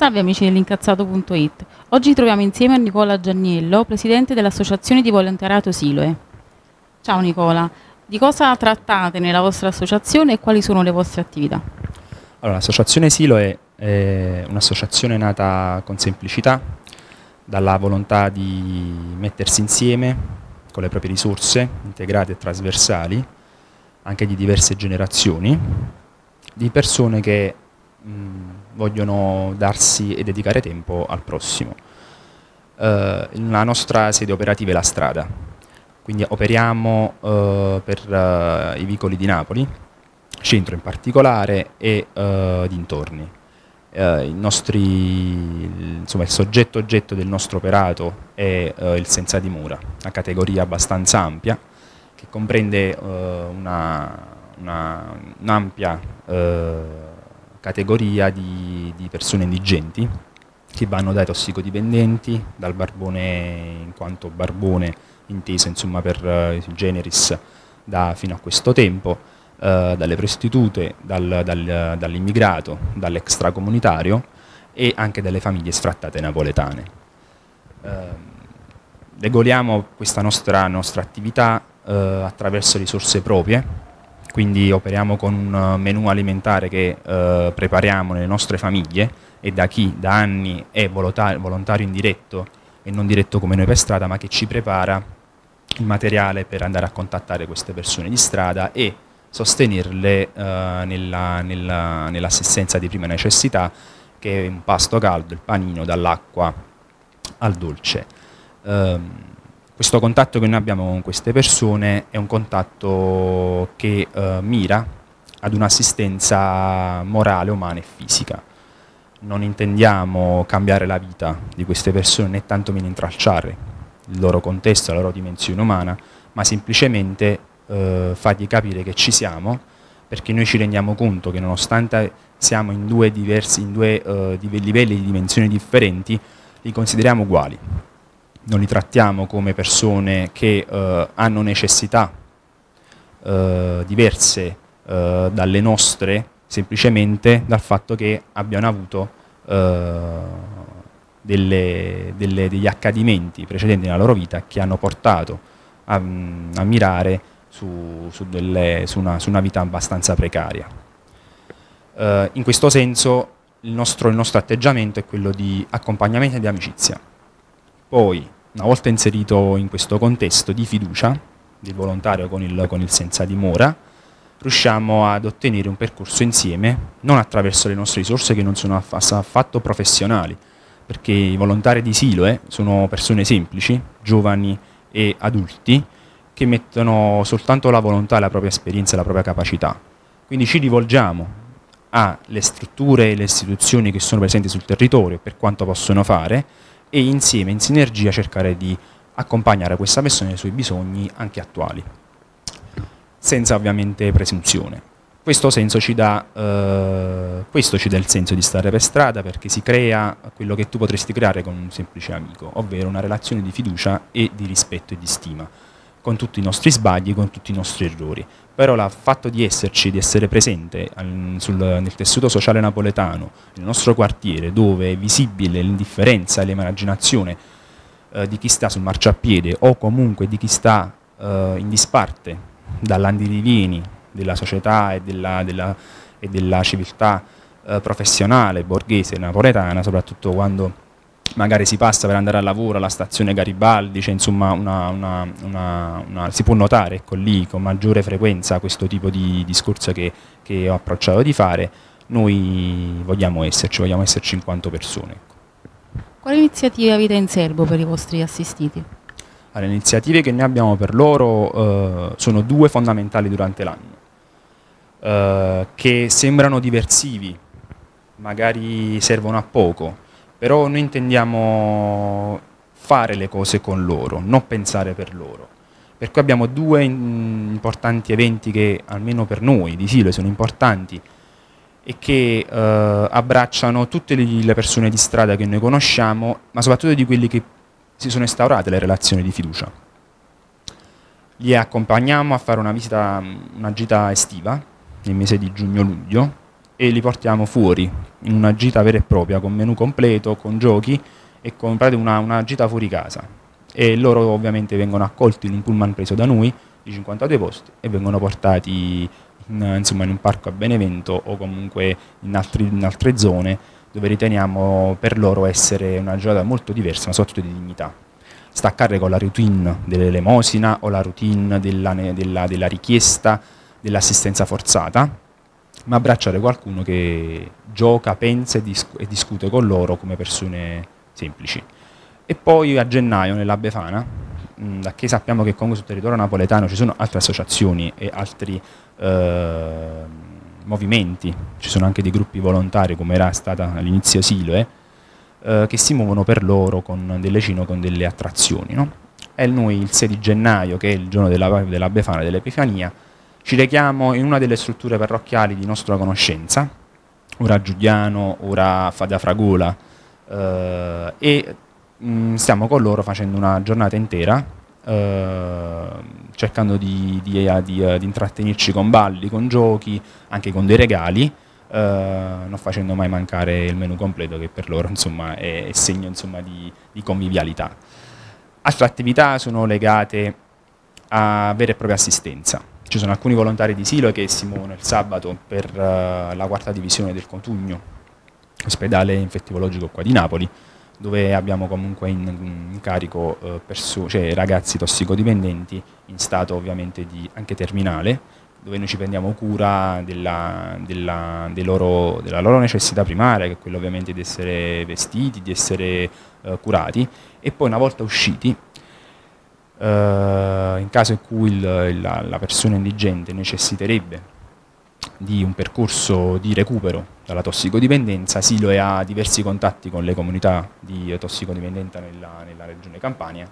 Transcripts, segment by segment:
Salve amici dell'incazzato.it, oggi troviamo insieme a Nicola Gianniello, presidente dell'Associazione di Volontariato Siloe. Ciao Nicola, di cosa trattate nella vostra associazione e quali sono le vostre attività? Allora, l'associazione Siloe è un'associazione nata con semplicità, dalla volontà di mettersi insieme con le proprie risorse integrate e trasversali, anche di diverse generazioni, di persone che mh, vogliono darsi e dedicare tempo al prossimo. Eh, la nostra sede operativa è la strada, quindi operiamo eh, per eh, i vicoli di Napoli, centro in particolare e eh, dintorni. Eh, nostri, insomma, il soggetto oggetto del nostro operato è il senza di mura, una categoria abbastanza ampia che comprende un'ampia una, una categoria di, di persone indigenti che vanno dai tossicodipendenti, dal barbone in quanto barbone inteso insomma per eh, generis da, fino a questo tempo, eh, dalle prostitute, dal, dal, dall'immigrato, dall'extracomunitario e anche dalle famiglie sfrattate napoletane. Eh, regoliamo questa nostra, nostra attività eh, attraverso risorse proprie, quindi operiamo con un eh, menù alimentare che eh, prepariamo nelle nostre famiglie e da chi da anni è volontario indiretto e non diretto come noi per strada, ma che ci prepara il materiale per andare a contattare queste persone di strada e sostenerle eh, nell'assistenza di prima necessità, che è un pasto caldo, il panino, dall'acqua al dolce. Um, questo contatto che noi abbiamo con queste persone è un contatto che eh, mira ad un'assistenza morale, umana e fisica. Non intendiamo cambiare la vita di queste persone né tantomeno intralciare il loro contesto, la loro dimensione umana, ma semplicemente eh, fargli capire che ci siamo perché noi ci rendiamo conto che nonostante siamo in due, diversi, in due eh, livelli di dimensioni differenti, li consideriamo uguali non li trattiamo come persone che eh, hanno necessità eh, diverse eh, dalle nostre, semplicemente dal fatto che abbiano avuto eh, delle, delle, degli accadimenti precedenti nella loro vita che hanno portato a, mm, a mirare su, su, delle, su, una, su, una, vita abbastanza precaria. Eh, in questo senso il nostro, il nostro atteggiamento è quello di accompagnamento e di amicizia. Poi una volta inserito in questo contesto di fiducia del volontario con il, con il senza dimora, riusciamo ad ottenere un percorso insieme, non attraverso le nostre risorse che non sono affatto professionali, perché i volontari di Siloe eh, sono persone semplici, giovani e adulti, che mettono soltanto la volontà, la propria esperienza e la propria capacità. Quindi ci rivolgiamo alle strutture e le istituzioni che sono presenti sul territorio per quanto possono fare, e insieme, in sinergia, cercare di accompagnare questa persona nei suoi bisogni anche attuali, senza ovviamente presunzione. Questo, ci dà, eh, questo ci dà il senso di stare per strada perché si crea quello che tu potresti creare con un semplice amico, ovvero una relazione di fiducia e di rispetto e di stima con tutti i nostri sbagli, con tutti i nostri errori. Però il fatto di esserci, di essere presente al, sul, nel tessuto sociale napoletano, nel nostro quartiere, dove è visibile l'indifferenza e l'emarginazione eh, di chi sta sul marciapiede o comunque di chi sta eh, in disparte dall'andirivieni della società e della, della, e della civiltà eh, professionale, borghese, napoletana, soprattutto quando magari si passa per andare al lavoro alla stazione Garibaldi, cioè insomma una, una, una, si può notare ecco, lì con maggiore frequenza questo tipo di discorso che, che ho approcciato di fare, noi vogliamo esserci, vogliamo esserci in quanto persone. Ecco. Quali iniziative avete in serbo per i vostri assistiti? Allora, le iniziative che noi abbiamo per loro eh, sono due fondamentali durante l'anno, eh, che sembrano diversivi, magari servono a poco, però noi intendiamo fare le cose con loro, non pensare per loro. Per cui abbiamo due importanti eventi che almeno per noi di Silo sono importanti e che eh, abbracciano tutte le persone di strada che noi conosciamo, ma soprattutto di quelli che si sono instaurate le relazioni di fiducia. Li accompagniamo a fare una visita, una gita estiva nel mese di giugno-luglio, e li portiamo fuori in una gita vera e propria con menu completo, con giochi e con una, una gita fuori casa e loro ovviamente vengono accolti in un pullman preso da noi di 52 posti e vengono portati in, insomma, in un parco a Benevento o comunque in, altri, in altre zone dove riteniamo per loro essere una giornata molto diversa ma soprattutto di dignità staccare con la routine dell'elemosina o la routine della, della, della richiesta dell'assistenza forzata ma abbracciare qualcuno che gioca, pensa e, disc e discute con loro come persone semplici. E poi a gennaio nella Befana, mh, mm, da che sappiamo che comunque sul territorio napoletano ci sono altre associazioni e altri eh, movimenti, ci sono anche dei gruppi volontari come era stata all'inizio Siloe, eh, che si muovono per loro con delle cino, con delle attrazioni. No? E noi il 6 di gennaio, che è il giorno della, della Befana dell'Epifania, ci rechiamo in una delle strutture parrocchiali di nostra conoscenza, ora Giuliano, ora Fada Fragola, eh, e mh, mm, stiamo con loro facendo una giornata intera, eh, cercando di, di, eh, di, eh, di, intrattenerci con balli, con giochi, anche con dei regali, eh, non facendo mai mancare il menu completo che per loro insomma, è, è, segno insomma, di, convivialità. Altre attività sono legate a vera e propria assistenza ci sono alcuni volontari di Silo che si muovono il sabato per uh, la quarta divisione del Contugno, ospedale infettivologico qua di Napoli, dove abbiamo comunque in, in carico uh, perso- cioè ragazzi tossicodipendenti in stato ovviamente di, anche terminale, dove noi ci prendiamo cura della, della, de loro, della, loro, necessità primaria, che è quella ovviamente di essere vestiti, di essere uh, curati, e poi una volta usciti uh, in caso in cui il, la, la persona indigente necessiterebbe di un percorso di recupero dalla tossicodipendenza, Silo ha diversi contatti con le comunità di tossicodipendenza nella, nella regione Campania,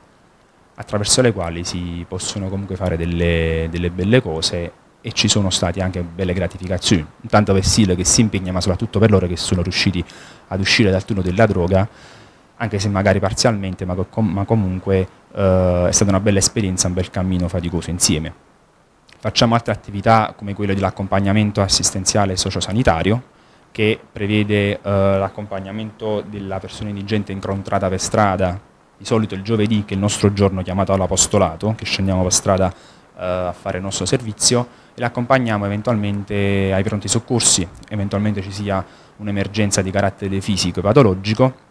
attraverso le quali si possono comunque fare delle, delle belle cose e ci sono state anche belle gratificazioni, tanto per Silo che si impegna, ma soprattutto per loro che sono riusciti ad uscire dal turno della droga anche se magari parzialmente, ma, com ma comunque eh, è stata una bella esperienza, un bel cammino faticoso insieme. Facciamo altre attività come quello dell'accompagnamento assistenziale sociosanitario, che prevede eh, l'accompagnamento della persona indigente incontrata per strada, di solito il giovedì, che è il nostro giorno chiamato all'apostolato, che scendiamo per strada eh, a fare il nostro servizio, e l'accompagniamo eventualmente ai pronti soccorsi, eventualmente ci sia un'emergenza di carattere fisico e patologico,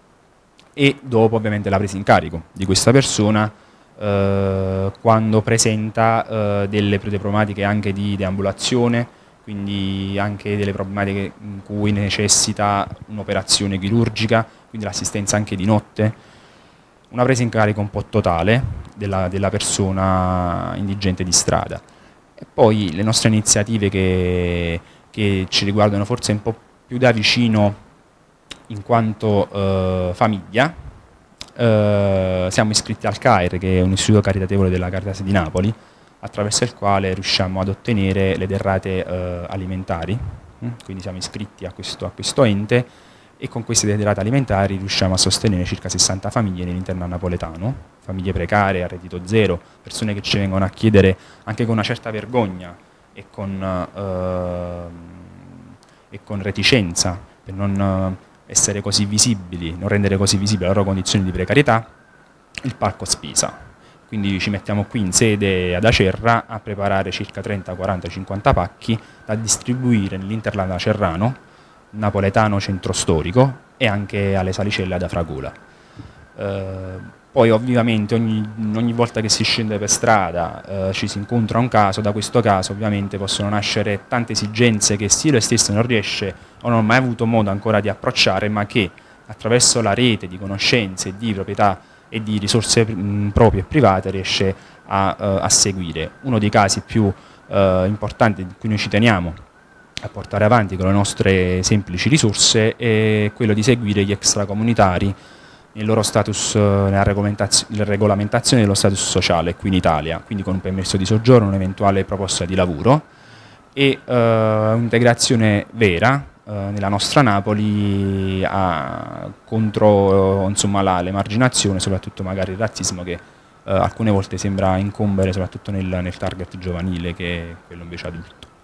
e dopo ovviamente la presa in carico di questa persona eh, quando presenta eh, delle problematiche anche di deambulazione, quindi anche delle problematiche in cui necessita un'operazione chirurgica, quindi l'assistenza anche di notte, una presa in carico un po' totale della, della persona indigente di strada. E poi le nostre iniziative che, che ci riguardano forse un po' più da vicino in quanto eh, famiglia eh, siamo iscritti al CAIR, che è un istituto caritatevole della Caritas di Napoli, attraverso il quale riusciamo ad ottenere le derrate eh, alimentari, mm, quindi siamo iscritti a questo, a questo, ente e con queste derrate alimentari riusciamo a sostenere circa 60 famiglie nell'interno napoletano, famiglie precarie, a reddito zero, persone che ci vengono a chiedere anche con una certa vergogna e con, eh, e con reticenza per non essere così visibili, non rendere così visibili le loro condizioni di precarietà, il parco Spisa. Quindi ci mettiamo qui in sede ad Acerra a preparare circa 30, 40, 50 pacchi da distribuire nell'Interland Acerrano, napoletano centro storico e anche alle salicelle ad Afragula. Eh, poi ovviamente ogni, ogni volta che si scende per strada eh, ci si incontra un caso, da questo caso ovviamente possono nascere tante esigenze che Silo stesso non riesce o non ha mai avuto modo ancora di approcciare, ma che attraverso la rete di conoscenze, di proprietà e di risorse mh, proprie e private riesce a, uh, a, seguire. Uno dei casi più uh, importanti di cui noi ci teniamo a portare avanti con le nostre semplici risorse è quello di seguire gli extracomunitari nel loro status, eh, nella regolamentazione, regolamentazione dello status sociale qui in Italia, quindi con un permesso di soggiorno, un'eventuale proposta di lavoro e uh, un'integrazione vera uh, nella nostra Napoli a, contro uh, l'emarginazione, soprattutto magari il razzismo che alcune volte sembra incombere soprattutto nel, nel target giovanile che è quello invece adulto.